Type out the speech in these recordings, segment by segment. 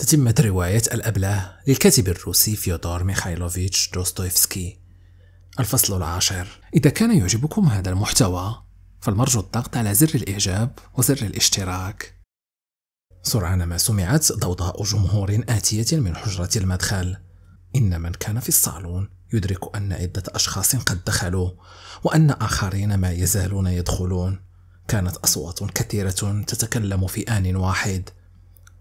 تتمة رواية الأبلة للكاتب الروسي فيودور ميخايلوفيتش دوستويفسكي الفصل العاشر إذا كان يعجبكم هذا المحتوى فالمرجو الضغط على زر الإعجاب وزر الاشتراك سرعان ما سمعت ضوضاء جمهور آتية من حجرة المدخل إن من كان في الصالون يدرك أن عدة أشخاص قد دخلوا وأن آخرين ما يزالون يدخلون كانت أصوات كثيرة تتكلم في آن واحد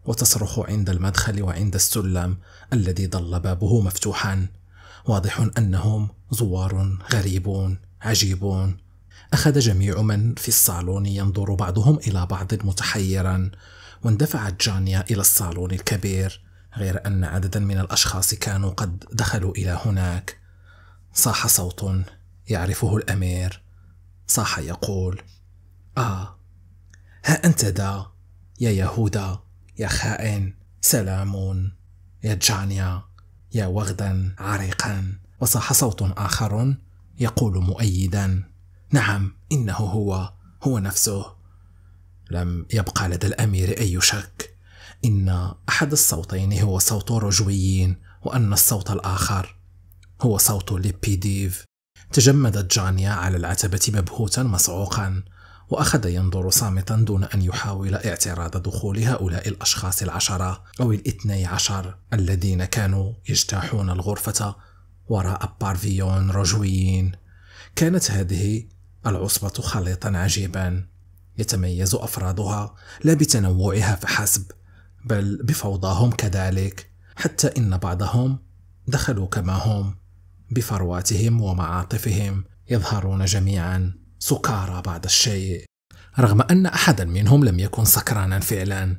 وتصرخ عند المدخل وعند السلم الذي ظل بابه مفتوحا واضح انهم زوار غريبون عجيبون اخذ جميع من في الصالون ينظر بعضهم الى بعض متحيرا واندفعت جانيا الى الصالون الكبير غير ان عددا من الاشخاص كانوا قد دخلوا الى هناك صاح صوت يعرفه الامير صاح يقول اه ها انت ذا يا يهوذا يا خائن سلام يا جانيا يا وغدا عريقا وصاح صوت آخر يقول مؤيدا نعم إنه هو هو نفسه لم يبقى لدى الأمير أي شك إن أحد الصوتين هو صوت رجويين وأن الصوت الآخر هو صوت ليبيديف تجمدت جانيا على العتبة مبهوتا مصعوقا وأخذ ينظر صامتا دون أن يحاول اعتراض دخول هؤلاء الأشخاص العشرة أو الاثني عشر الذين كانوا يجتاحون الغرفة وراء بارفيون رجويين كانت هذه العصبة خليطا عجيبا يتميز أفرادها لا بتنوعها فحسب بل بفوضاهم كذلك حتى إن بعضهم دخلوا كما هم بفرواتهم ومعاطفهم يظهرون جميعا سكارى بعض الشيء رغم أن أحدا منهم لم يكن سكرانا فعلا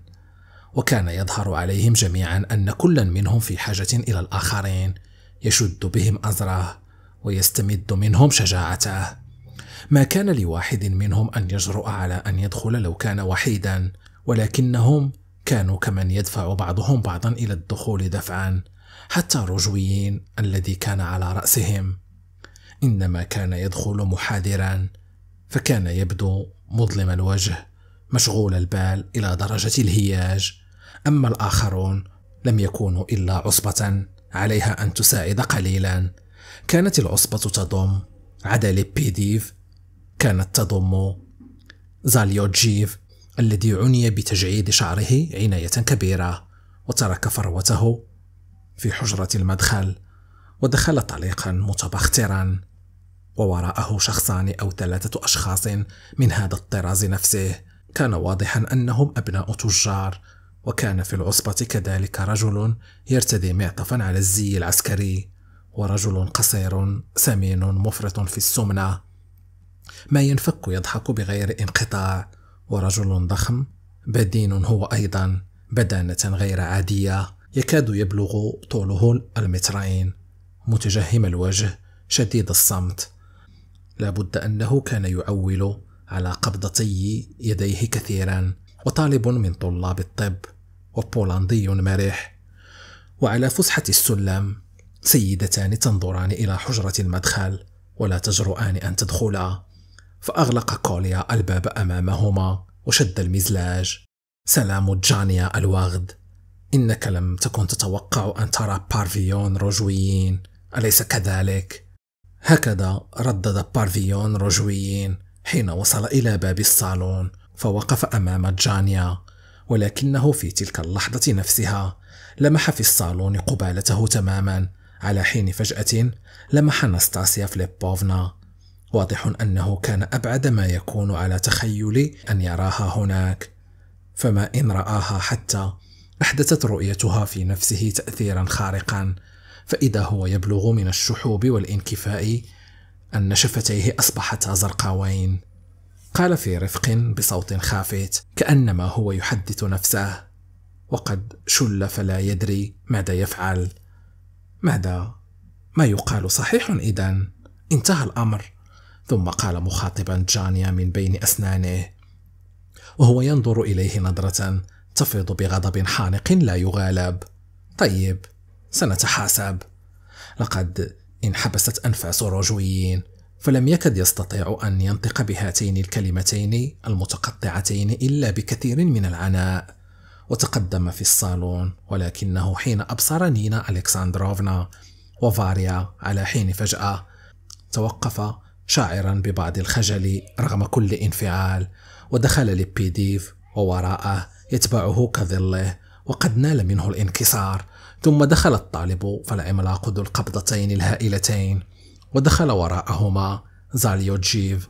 وكان يظهر عليهم جميعا أن كلا منهم في حاجة إلى الآخرين يشد بهم أزره ويستمد منهم شجاعته ما كان لواحد منهم أن يجرؤ على أن يدخل لو كان وحيدا ولكنهم كانوا كمن يدفع بعضهم بعضا إلى الدخول دفعا حتى الرجويين الذي كان على رأسهم إنما كان يدخل محاذرا فكان يبدو مظلم الوجه مشغول البال الى درجه الهياج اما الاخرون لم يكونوا الا عصبه عليها ان تساعد قليلا كانت العصبه تضم عدا ليبيديف كانت تضم زاليوجيف الذي عني بتجعيد شعره عنايه كبيره وترك فروته في حجره المدخل ودخل طليقا متبخترا ووراءه شخصان أو ثلاثة أشخاص من هذا الطراز نفسه كان واضحا أنهم أبناء تجار وكان في العصبة كذلك رجل يرتدي معطفا على الزي العسكري ورجل قصير سمين مفرط في السمنة ما ينفك يضحك بغير انقطاع ورجل ضخم بدين هو أيضا بدانة غير عادية يكاد يبلغ طوله المترين متجهم الوجه شديد الصمت لابد أنه كان يعول على قبضتي يديه كثيرا وطالب من طلاب الطب وبولندي مرح وعلى فسحة السلم سيدتان تنظران إلى حجرة المدخل ولا تجرؤان أن تدخلا فأغلق كوليا الباب أمامهما وشد المزلاج سلام جانيا الواغد إنك لم تكن تتوقع أن ترى بارفيون رجويين أليس كذلك؟ هكذا ردد بارفيون رجويين حين وصل إلى باب الصالون فوقف أمام جانيا ولكنه في تلك اللحظة نفسها لمح في الصالون قبالته تماما على حين فجأة لمح نستاسيا فليبوفنا واضح أنه كان أبعد ما يكون على تخيل أن يراها هناك فما إن رآها حتى أحدثت رؤيتها في نفسه تأثيرا خارقا فإذا هو يبلغ من الشحوب والانكفاء أن شفتيه أصبحتا زرقاوين قال في رفق بصوت خافت كأنما هو يحدث نفسه وقد شل فلا يدري ماذا يفعل ماذا ما يقال صحيح إذا انتهى الأمر ثم قال مخاطبا جانيا من بين أسنانه وهو ينظر إليه نظرة تفيض بغضب حانق لا يغالب طيب سنتحاسب لقد انحبست أنفاس الرجويين فلم يكد يستطيع أن ينطق بهاتين الكلمتين المتقطعتين إلا بكثير من العناء وتقدم في الصالون ولكنه حين أبصر نينا ألكسندروفنا وفاريا على حين فجأة توقف شاعرا ببعض الخجل رغم كل انفعال ودخل لبيديف ووراءه يتبعه كظله وقد نال منه الانكسار ثم دخل الطالب فالعملاق ذو القبضتين الهائلتين ودخل وراءهما زاليوجيف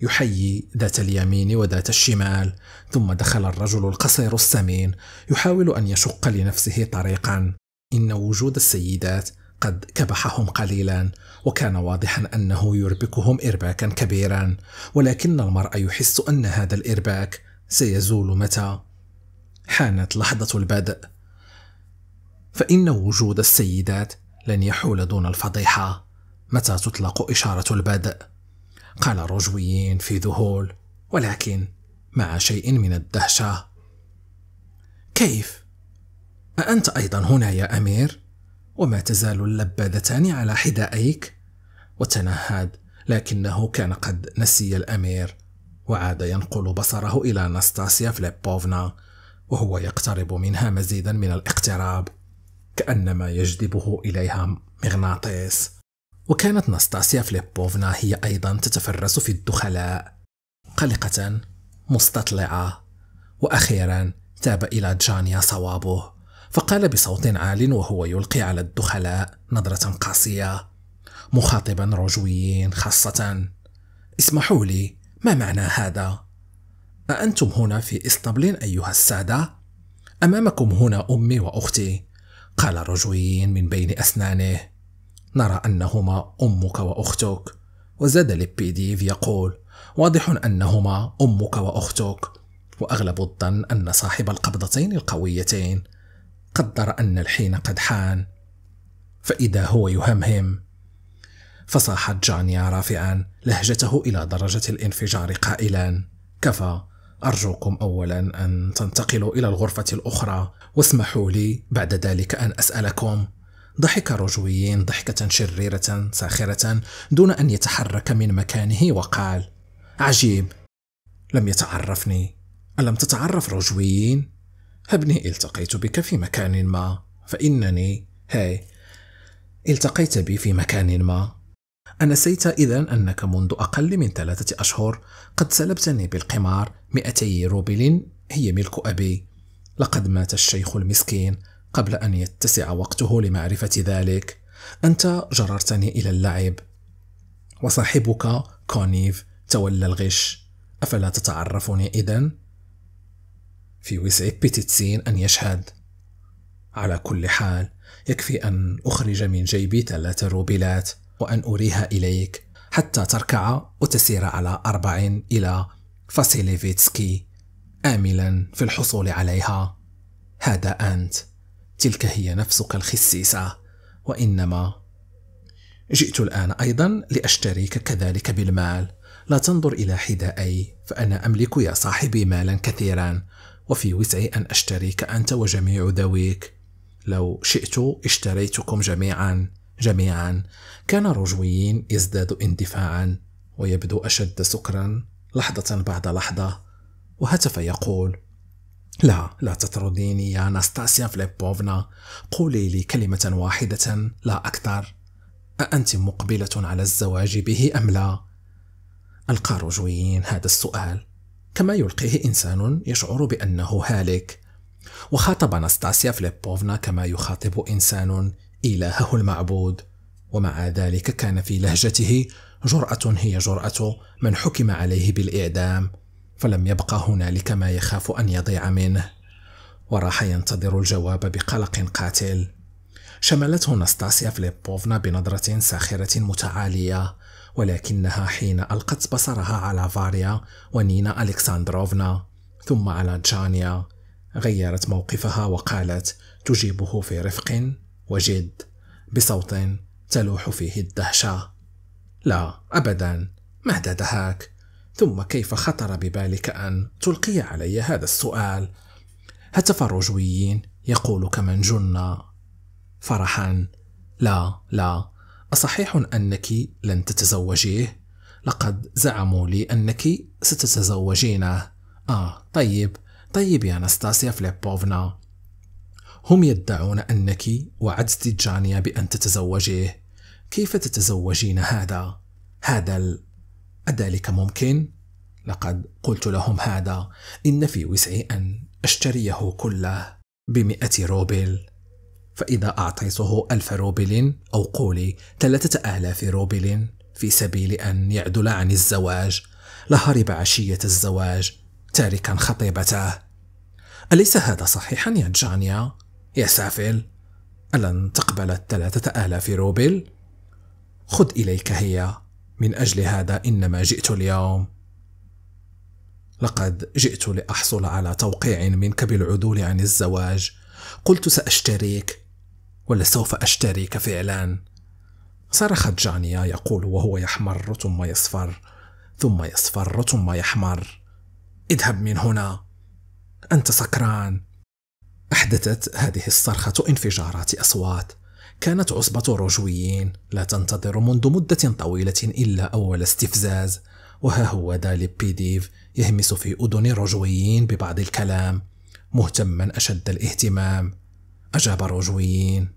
يحيي ذات اليمين وذات الشمال ثم دخل الرجل القصير السمين يحاول أن يشق لنفسه طريقا إن وجود السيدات قد كبحهم قليلا وكان واضحا أنه يربكهم إرباكا كبيرا ولكن المرء يحس أن هذا الإرباك سيزول متى حانت لحظة البدء فإن وجود السيدات لن يحول دون الفضيحة متى تطلق إشارة البدء قال الرجويين في ذهول ولكن مع شيء من الدهشة كيف؟ أأنت أيضا هنا يا أمير؟ وما تزال اللبادتان على حذائيك؟ وتنهد لكنه كان قد نسي الأمير وعاد ينقل بصره إلى ناستاسيا فليبوفنا وهو يقترب منها مزيدا من الاقتراب كأنما يجذبه إليها مغناطيس وكانت ناستاسيا فليبوفنا هي أيضا تتفرس في الدخلاء قلقة مستطلعة وأخيرا تاب إلى جانيا صوابه فقال بصوت عال وهو يلقي على الدخلاء نظرة قاسية مخاطبا رجويين خاصة اسمحوا لي ما معنى هذا؟ أأنتم هنا في إسطبلين أيها السادة؟ أمامكم هنا أمي وأختي قال رجوين من بين أسنانه نرى أنهما أمك وأختك وزاد لبيديف يقول واضح أنهما أمك وأختك وأغلب الظن أن صاحب القبضتين القويتين قدر أن الحين قد حان فإذا هو يهمهم فصاحت جانيا رافعا لهجته إلى درجة الانفجار قائلا كفى أرجوكم أولا أن تنتقلوا إلى الغرفة الأخرى واسمحوا لي بعد ذلك أن أسألكم ضحك رجويين ضحكة شريرة ساخرة دون أن يتحرك من مكانه وقال عجيب لم يتعرفني ألم تتعرف رجويين؟ هبني التقيت بك في مكان ما فإنني هاي التقيت بي في مكان ما أنسيت إذا أنك منذ أقل من ثلاثة أشهر قد سلبتني بالقمار 200 روبل هي ملك أبي لقد مات الشيخ المسكين قبل أن يتسع وقته لمعرفة ذلك أنت جررتني إلى اللعب وصاحبك كونيف تولى الغش أفلا تتعرفني إذن؟ في وسع بيتيتسين أن يشهد على كل حال يكفي أن أخرج من جيبي ثلاثة روبلات وأن أريها إليك حتى تركع وتسير على أربع إلى فاسيليفيتسكي املا في الحصول عليها هذا انت تلك هي نفسك الخسيسه وانما جئت الان ايضا لاشتريك كذلك بالمال لا تنظر الى حذائي فانا املك يا صاحبي مالا كثيرا وفي وسعي ان اشتريك انت وجميع ذويك لو شئت اشتريتكم جميعا جميعا كان رجويين يزداد اندفاعا ويبدو اشد سكرا لحظه بعد لحظه وهتف يقول لا لا تطرديني يا ناستاسيا فليبوفنا قولي لي كلمة واحدة لا أكثر أأنت مقبلة على الزواج به أم لا؟ ألقى رجويين هذا السؤال كما يلقيه إنسان يشعر بأنه هالك وخاطب ناستاسيا فليبوفنا كما يخاطب إنسان إلهه المعبود ومع ذلك كان في لهجته جرأة هي جرأة من حكم عليه بالإعدام فلم يبقى هنالك ما يخاف أن يضيع منه وراح ينتظر الجواب بقلق قاتل شملته نستاسيا فليبوفنا بنظرة ساخرة متعالية ولكنها حين ألقت بصرها على فاريا ونينا الكساندروفنا ثم على جانيا غيرت موقفها وقالت تجيبه في رفق وجد بصوت تلوح فيه الدهشة لا أبدا ماذا دهاك ثم كيف خطر ببالك أن تلقي علي هذا السؤال؟ هتفرجويين يقول كمن جن فرحا لا لا أصحيح أنك لن تتزوجيه؟ لقد زعموا لي أنك ستتزوجينه آه طيب طيب يا أناستاسيا فليبوفنا هم يدعون أنك وعدت جانيا بأن تتزوجيه كيف تتزوجين هذا؟ هذا أذلك ممكن؟ لقد قلت لهم هذا إن في وسعي أن أشتريه كله بمئة روبل فإذا أعطيته ألف روبل أو قولي ثلاثة آلاف روبل في سبيل أن يعدل عن الزواج لهرب عشية الزواج تاركا خطيبته أليس هذا صحيحا يا جانيا؟ يا سافل ألن تقبل الثلاثة آلاف روبل؟ خذ إليك هي من أجل هذا إنما جئت اليوم لقد جئت لأحصل على توقيع منك بالعدول عن الزواج قلت سأشتريك ولسوف أشتريك فعلا صرخت جانيا يقول وهو يحمر ثم يصفر ثم يصفر ثم يحمر اذهب من هنا أنت سكران أحدثت هذه الصرخة انفجارات أصوات كانت عصبة الرجويين لا تنتظر منذ مدة طويلة إلا أول استفزاز وها هو داليب بيديف يهمس في أذن الرجويين ببعض الكلام مهتما أشد الاهتمام أجاب الرجويين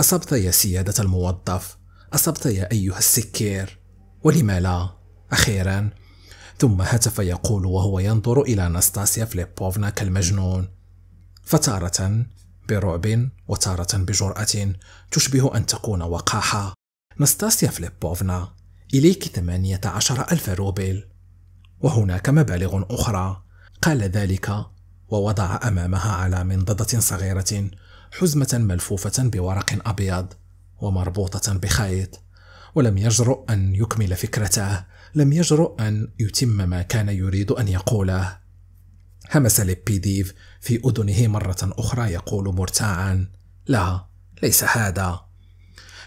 أصبت يا سيادة الموظف أصبت يا أيها السكير ولما لا أخيرا ثم هتف يقول وهو ينظر إلى ناستاسيا فليبوفنا كالمجنون فتارة برعب وتارة بجرأة تشبه أن تكون وقاحة نستاسيا فليبوفنا إليك 18 ألف روبل وهناك مبالغ أخرى قال ذلك ووضع أمامها على منضدة صغيرة حزمة ملفوفة بورق أبيض ومربوطة بخيط ولم يجرؤ أن يكمل فكرته لم يجرؤ أن يتم ما كان يريد أن يقوله همس لبيديف في أذنه مرة أخرى يقول مرتاعا لا ليس هذا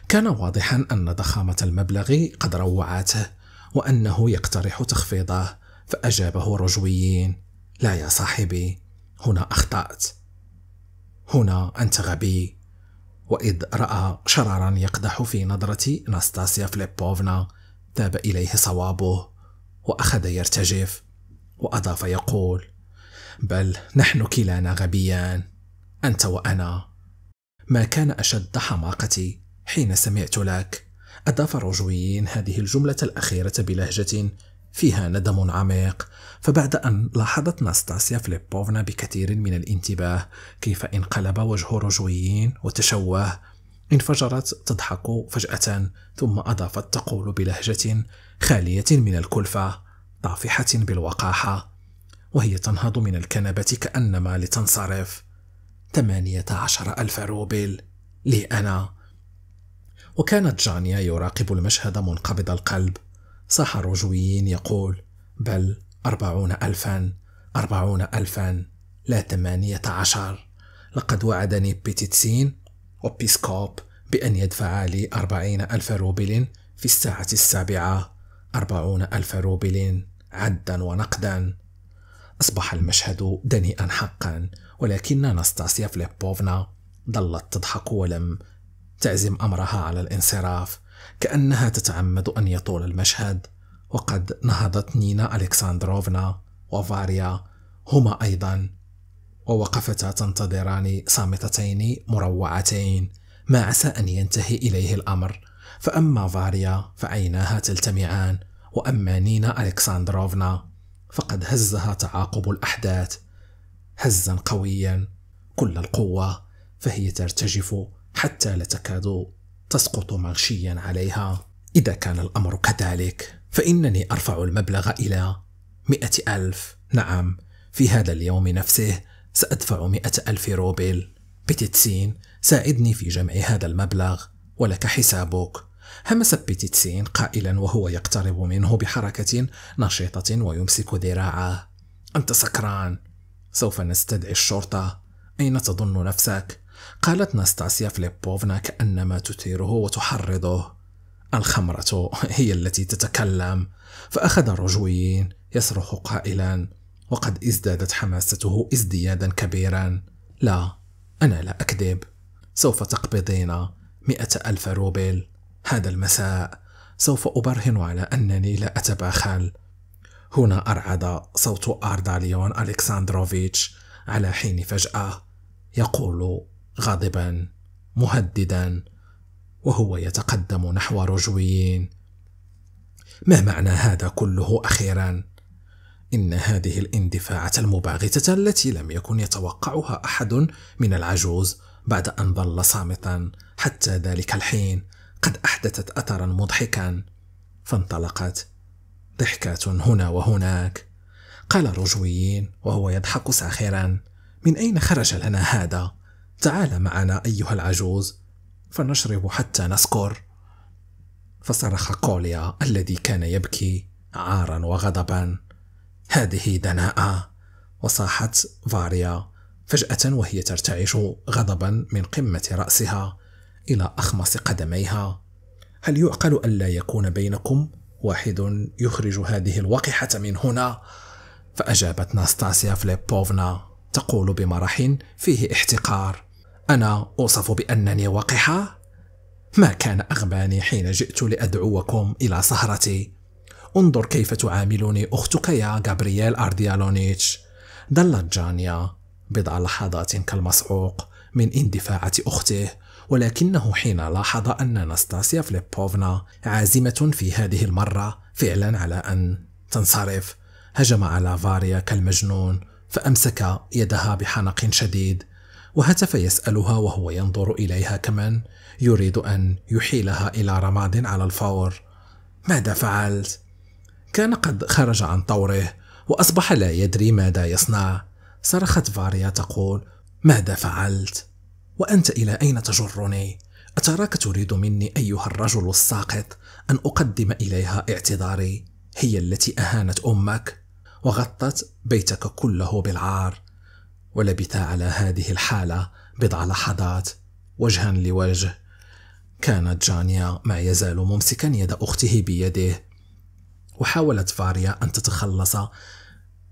كان واضحا أن ضخامة المبلغ قد روعته وأنه يقترح تخفيضه فأجابه رجويين لا يا صاحبي هنا أخطأت هنا أنت غبي وإذ رأى شررا يقدح في نظرة ناستاسيا فليبوفنا تاب إليه صوابه وأخذ يرتجف وأضاف يقول بل نحن كلانا غبيان انت وانا ما كان اشد حماقتي حين سمعت لك اضاف روجويين هذه الجمله الاخيره بلهجه فيها ندم عميق فبعد أن لاحظت ناستاسيا فليبوفنا بكثير من الانتباه كيف انقلب وجه رجويين وتشوه انفجرت تضحك فجأة ثم أضافت تقول بلهجة خالية من الكلفة طافحة بالوقاحة وهي تنهض من الكنبة كأنما لتنصرف ثمانية عشر ألف روبل لي أنا وكانت جانيا يراقب المشهد منقبض القلب صاح الرجويين يقول بل أربعون ألفا أربعون ألفا لا ثمانية عشر لقد وعدني بيتيتسين وبيسكوب بأن يدفع لي أربعين ألف روبل في الساعة السابعة أربعون ألف روبل عدا ونقدا أصبح المشهد دنيئا حقا ولكن ناستاسيا فليبوفنا ظلت تضحك ولم تعزم أمرها على الانصراف كأنها تتعمد أن يطول المشهد وقد نهضت نينا ألكسندروفنا وفاريا هما أيضا ووقفتا تنتظران صامتتين مروعتين ما عسى أن ينتهي إليه الأمر فأما فاريا فعيناها تلتمعان وأما نينا ألكسندروفنا فقد هزها تعاقب الاحداث هزا قويا كل القوه فهي ترتجف حتى لا تكاد تسقط مغشيا عليها اذا كان الامر كذلك فانني ارفع المبلغ الى مئة ألف نعم في هذا اليوم نفسه سأدفع مئة ألف روبل بتتسين ساعدني في جمع هذا المبلغ ولك حسابك همس بيتيتسين قائلا وهو يقترب منه بحركة نشيطة ويمسك ذراعه أنت سكران سوف نستدعي الشرطة أين تظن نفسك؟ قالت ناستاسيا فليبوفنا كأنما تثيره وتحرضه الخمرة هي التي تتكلم فأخذ الرجويين يصرخ قائلا وقد ازدادت حماسته ازديادا كبيرا لا أنا لا أكذب سوف تقبضين مئة ألف روبل هذا المساء سوف أبرهن على أنني لا أتبخل هنا أرعد صوت أرداليون ألكساندروفيتش على حين فجأة يقول غاضبا مهددا وهو يتقدم نحو رجويين ما معنى هذا كله أخيرا؟ إن هذه الاندفاعة المباغتة التي لم يكن يتوقعها أحد من العجوز بعد أن ظل صامتا حتى ذلك الحين قد احدثت اثرا مضحكا فانطلقت ضحكات هنا وهناك قال رجويين وهو يضحك ساخرا من اين خرج لنا هذا تعال معنا ايها العجوز فنشرب حتى نسكر فصرخ كوليا الذي كان يبكي عارا وغضبا هذه دناءة وصاحت فاريا فجأة وهي ترتعش غضبا من قمة رأسها إلى أخمص قدميها هل يعقل ألا يكون بينكم واحد يخرج هذه الوقحة من هنا؟ فأجابت ناستاسيا فليبوفنا تقول بمرح فيه احتقار أنا أوصف بأنني وقحة؟ ما كان أغباني حين جئت لأدعوكم إلى سهرتي انظر كيف تعاملني أختك يا غابرييل أرديالونيتش ظلت جانيا بضع لحظات كالمصعوق من اندفاعة أخته ولكنه حين لاحظ أن ناستاسيا فليبوفنا عازمة في هذه المرة فعلا على أن تنصرف هجم على فاريا كالمجنون فأمسك يدها بحنق شديد وهتف يسألها وهو ينظر إليها كمن يريد أن يحيلها إلى رماد على الفور ماذا فعلت؟ كان قد خرج عن طوره وأصبح لا يدري ماذا يصنع صرخت فاريا تقول ماذا فعلت؟ وأنت إلى أين تجرني؟ أتراك تريد مني أيها الرجل الساقط أن أقدم إليها اعتذاري هي التي أهانت أمك وغطت بيتك كله بالعار ولبث على هذه الحالة بضع لحظات وجها لوجه كانت جانيا ما يزال ممسكا يد أخته بيده وحاولت فاريا أن تتخلص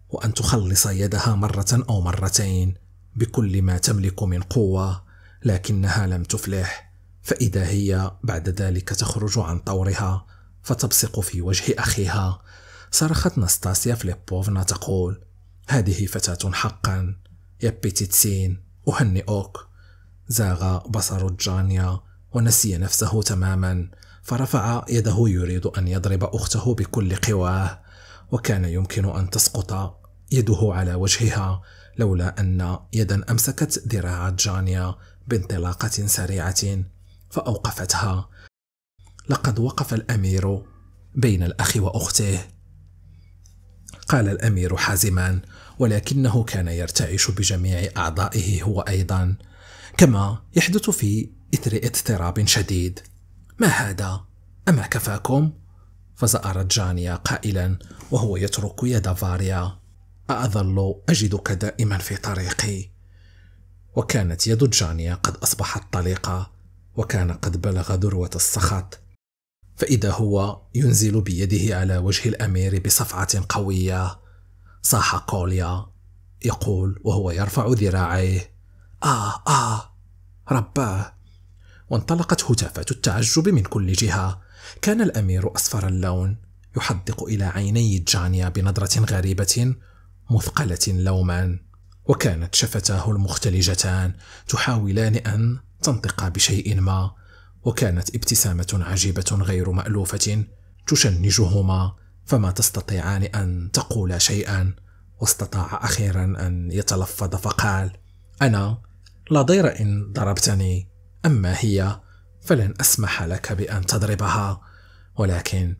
وأن تخلص يدها مرة أو مرتين بكل ما تملك من قوة لكنها لم تفلح فإذا هي بعد ذلك تخرج عن طورها فتبصق في وجه أخيها صرخت نستاسيا فليبوفنا تقول هذه فتاة حقا يا بيتيتسين أهنئك زاغ بصر جانيا ونسي نفسه تماما فرفع يده يريد أن يضرب أخته بكل قواه وكان يمكن أن تسقط يده على وجهها لولا أن يدا أمسكت ذراع جانيا بانطلاقة سريعة فأوقفتها لقد وقف الأمير بين الأخ وأخته قال الأمير حازما ولكنه كان يرتعش بجميع أعضائه هو أيضا كما يحدث في إثر اضطراب شديد ما هذا؟ أما كفاكم؟ فزأرت جانيا قائلا وهو يترك يد فاريا أظل أجدك دائما في طريقي وكانت يد جانيا قد أصبحت طليقة وكان قد بلغ ذروة السخط فإذا هو ينزل بيده على وجه الأمير بصفعة قوية صاح كوليا يقول وهو يرفع ذراعيه آه آه رباه وانطلقت هتافات التعجب من كل جهة كان الأمير أصفر اللون يحدق إلى عيني جانيا بنظرة غريبة مثقلة لوما وكانت شفتاه المختلجتان تحاولان أن تنطق بشيء ما وكانت ابتسامة عجيبة غير مألوفة تشنجهما فما تستطيعان أن تقولا شيئا واستطاع أخيرا أن يتلفظ فقال أنا لا ضير إن ضربتني أما هي فلن أسمح لك بأن تضربها ولكن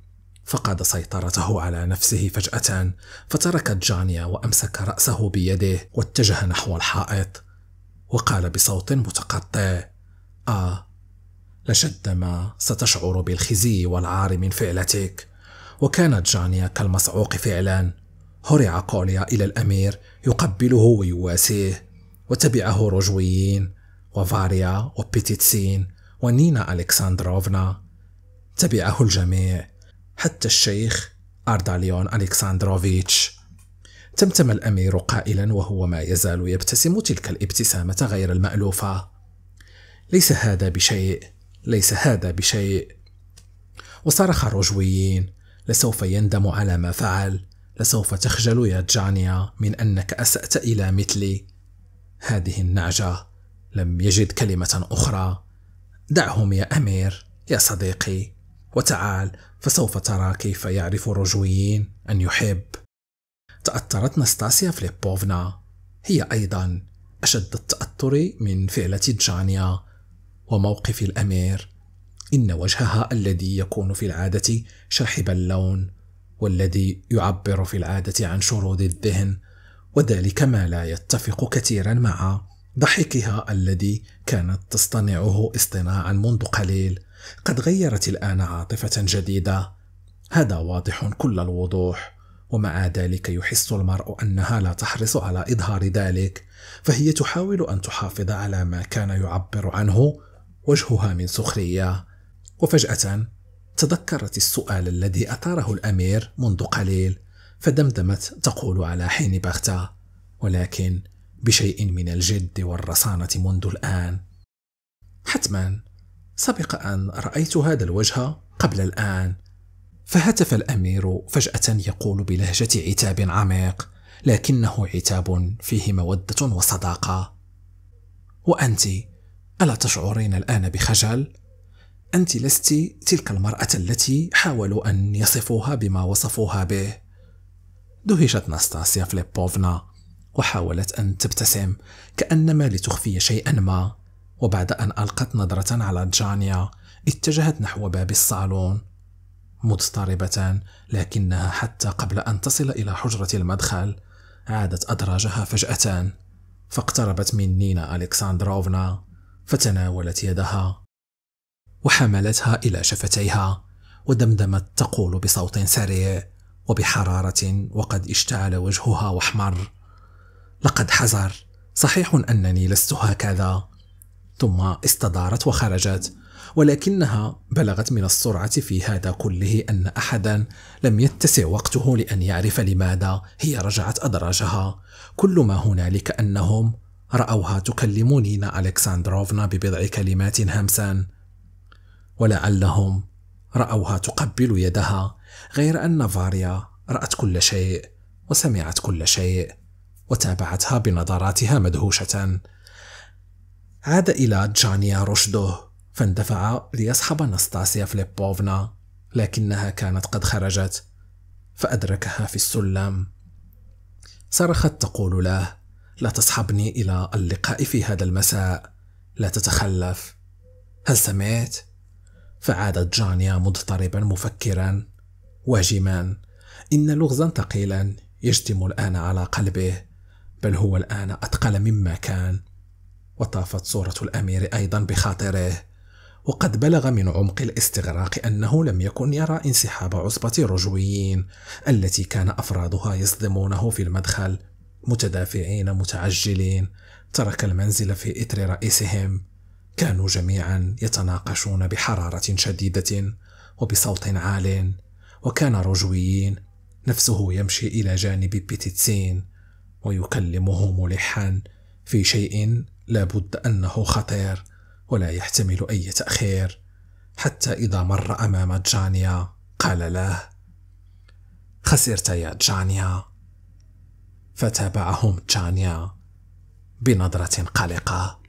فقد سيطرته على نفسه فجأة فترك جانيا وأمسك رأسه بيده واتجه نحو الحائط وقال بصوت متقطع آه لشد ما ستشعر بالخزي والعار من فعلتك وكانت جانيا كالمصعوق فعلا هرع كوليا إلى الأمير يقبله ويواسيه وتبعه رجويين وفاريا وبيتيتسين ونينا ألكسندروفنا تبعه الجميع حتى الشيخ أرداليون ألكساندروفيتش تمتم الأمير قائلا وهو ما يزال يبتسم تلك الابتسامة غير المألوفة ليس هذا بشيء ليس هذا بشيء وصرخ الرجويين لسوف يندم على ما فعل لسوف تخجل يا جانيا من أنك أسأت إلى مثلي هذه النعجة لم يجد كلمة أخرى دعهم يا أمير يا صديقي وتعال فسوف ترى كيف يعرف الرجويين أن يحب تأثرت نستاسيا فليبوفنا هي أيضا أشد التأثر من فعلة جانيا وموقف الأمير إن وجهها الذي يكون في العادة شاحب اللون والذي يعبر في العادة عن شرود الذهن وذلك ما لا يتفق كثيرا مع ضحكها الذي كانت تصطنعه اصطناعا منذ قليل قد غيرت الآن عاطفة جديدة هذا واضح كل الوضوح ومع ذلك يحس المرء أنها لا تحرص على إظهار ذلك فهي تحاول أن تحافظ على ما كان يعبر عنه وجهها من سخرية وفجأة تذكرت السؤال الذي أثاره الأمير منذ قليل فدمدمت تقول على حين بغتة ولكن بشيء من الجد والرصانة منذ الآن حتما سبق أن رأيت هذا الوجه قبل الآن فهتف الأمير فجأة يقول بلهجة عتاب عميق لكنه عتاب فيه مودة وصداقة وأنت ألا تشعرين الآن بخجل؟ أنت لست تلك المرأة التي حاولوا أن يصفوها بما وصفوها به دهشت ناستاسيا فليبوفنا وحاولت أن تبتسم كأنما لتخفي شيئا ما وبعد أن ألقت نظرة على جانيا اتجهت نحو باب الصالون مضطربة لكنها حتى قبل أن تصل إلى حجرة المدخل عادت أدراجها فجأة فاقتربت من نينا ألكسندروفنا فتناولت يدها وحملتها إلى شفتيها ودمدمت تقول بصوت سريع وبحرارة وقد اشتعل وجهها واحمر لقد حزر صحيح أنني لست هكذا ثم استدارت وخرجت ولكنها بلغت من السرعة في هذا كله أن أحدا لم يتسع وقته لأن يعرف لماذا هي رجعت أدراجها كل ما هنالك أنهم رأوها تكلم نينا ألكسندروفنا ببضع كلمات همسا ولعلهم رأوها تقبل يدها غير أن فاريا رأت كل شيء وسمعت كل شيء وتابعتها بنظراتها مدهوشة عاد إلى جانيا رشده فاندفع ليصحب نستاسيا فليبوفنا لكنها كانت قد خرجت فأدركها في السلم صرخت تقول له لا تصحبني إلى اللقاء في هذا المساء لا تتخلف هل سمعت؟ فعادت جانيا مضطربا مفكرا واجما إن لغزا ثقيلا يجتم الآن على قلبه بل هو الآن أثقل مما كان وطافت صورة الأمير أيضا بخاطره وقد بلغ من عمق الاستغراق أنه لم يكن يرى انسحاب عصبة الرجويين التي كان أفرادها يصدمونه في المدخل متدافعين متعجلين ترك المنزل في إثر رئيسهم كانوا جميعا يتناقشون بحرارة شديدة وبصوت عال وكان رجويين نفسه يمشي إلى جانب بيتيتسين ويكلمه ملحا في شيء لابد أنه خطير ولا يحتمل أي تأخير حتى إذا مر أمام جانيا قال له خسرت يا جانيا فتابعهم جانيا بنظرة قلقة